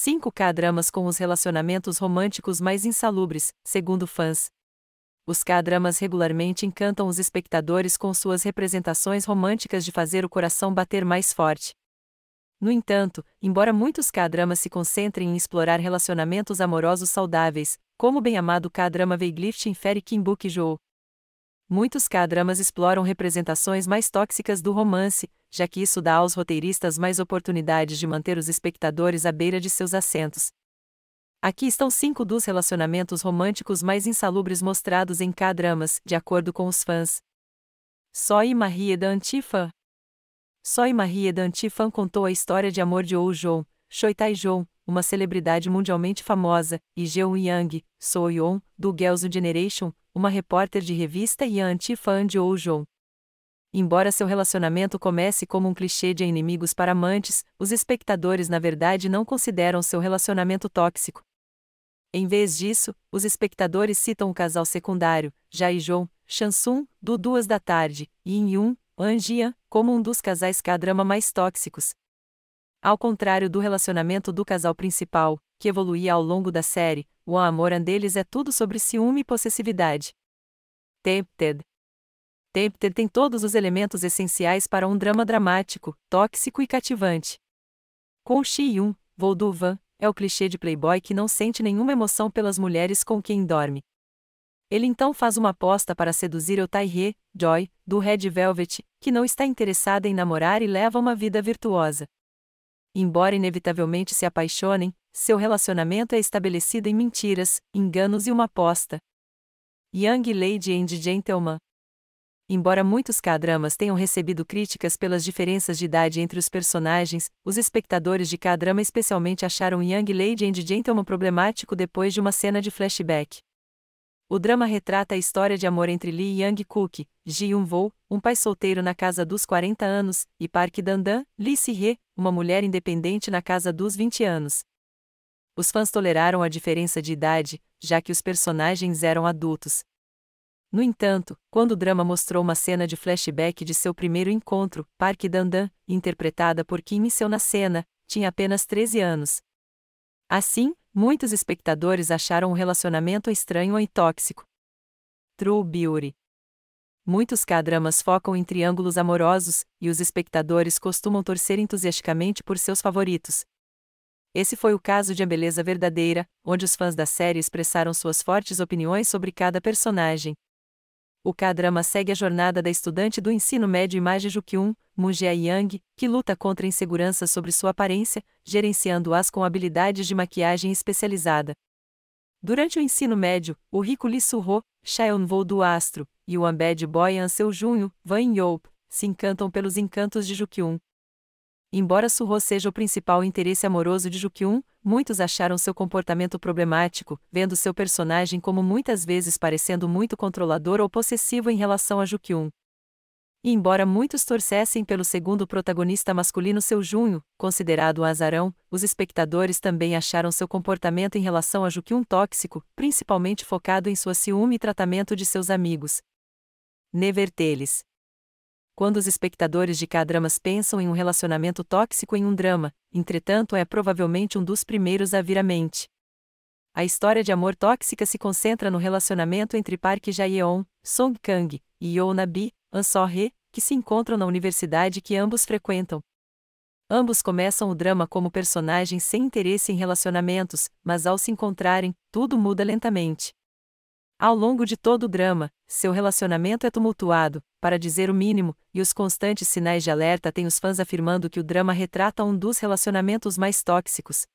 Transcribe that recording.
5 K-dramas com os relacionamentos românticos mais insalubres, segundo fãs. Os K-dramas regularmente encantam os espectadores com suas representações românticas de fazer o coração bater mais forte. No entanto, embora muitos K-dramas se concentrem em explorar relacionamentos amorosos saudáveis, como o bem-amado K-drama Weiglift infere Kim buk Joe, muitos K-dramas exploram representações mais tóxicas do romance, já que isso dá aos roteiristas mais oportunidades de manter os espectadores à beira de seus assentos. Aqui estão cinco dos relacionamentos românticos mais insalubres mostrados em K-dramas, de acordo com os fãs. Soy Marie da Antifa Soy Marie da contou a história de amor de Oh Jong, Choi Tae-jong, uma celebridade mundialmente famosa, e Jeon Yang, Soo Yeon, do Girls' Generation, uma repórter de revista e a antifã de Oh Jong. Embora seu relacionamento comece como um clichê de inimigos para amantes, os espectadores na verdade não consideram seu relacionamento tóxico. Em vez disso, os espectadores citam o casal secundário, Jae e Jong, Shansung, do Duas da Tarde, e In-yoon, Jian, como um dos casais K-drama mais tóxicos. Ao contrário do relacionamento do casal principal, que evoluía ao longo da série, o amor deles é tudo sobre ciúme e possessividade. Tempted, Tempter tem todos os elementos essenciais para um drama dramático, tóxico e cativante. Com Shi-Yun, Volduvan, é o clichê de playboy que não sente nenhuma emoção pelas mulheres com quem dorme. Ele então faz uma aposta para seduzir o Taihye, Joy, do Red Velvet, que não está interessada em namorar e leva uma vida virtuosa. Embora inevitavelmente se apaixonem, seu relacionamento é estabelecido em mentiras, enganos e uma aposta. Young Lady and Gentleman Embora muitos K-dramas tenham recebido críticas pelas diferenças de idade entre os personagens, os espectadores de K-drama especialmente acharam Young Lady and Gentleman problemático depois de uma cena de flashback. O drama retrata a história de amor entre Lee Young Cook, Ji yun um pai solteiro na casa dos 40 anos, e Park Dan-dan, Lee si uma mulher independente na casa dos 20 anos. Os fãs toleraram a diferença de idade, já que os personagens eram adultos, no entanto, quando o drama mostrou uma cena de flashback de seu primeiro encontro, Park Dandan, interpretada por Kim Miseo na cena, tinha apenas 13 anos. Assim, muitos espectadores acharam o relacionamento estranho e tóxico. True Beauty Muitos K-dramas focam em triângulos amorosos, e os espectadores costumam torcer entusiasticamente por seus favoritos, esse foi o caso de A Beleza Verdadeira, onde os fãs da série expressaram suas fortes opiniões sobre cada personagem. O K-drama segue a jornada da estudante do ensino médio Kyun, Moon Jae Yang, que luta contra inseguranças sobre sua aparência, gerenciando-as com habilidades de maquiagem especializada. Durante o ensino médio, o rico Lee Soo-ho, Cheon-woo do Astro, e o Unbad Boy An Jun, Junho, Van Yop, se encantam pelos encantos de Kyun. Embora Surro seja o principal interesse amoroso de Kyun, muitos acharam seu comportamento problemático, vendo seu personagem como muitas vezes parecendo muito controlador ou possessivo em relação a Jukyun. E embora muitos torcessem pelo segundo protagonista masculino seu Junho, considerado um azarão, os espectadores também acharam seu comportamento em relação a Kyun tóxico, principalmente focado em sua ciúme e tratamento de seus amigos. Neverteles quando os espectadores de K-dramas pensam em um relacionamento tóxico em um drama, entretanto é provavelmente um dos primeiros a vir à mente. A história de amor tóxica se concentra no relacionamento entre Park Jae-on, Song Kang e Yoona Bi, An So-hee, que se encontram na universidade que ambos frequentam. Ambos começam o drama como personagens sem interesse em relacionamentos, mas ao se encontrarem, tudo muda lentamente. Ao longo de todo o drama, seu relacionamento é tumultuado, para dizer o mínimo, e os constantes sinais de alerta têm os fãs afirmando que o drama retrata um dos relacionamentos mais tóxicos,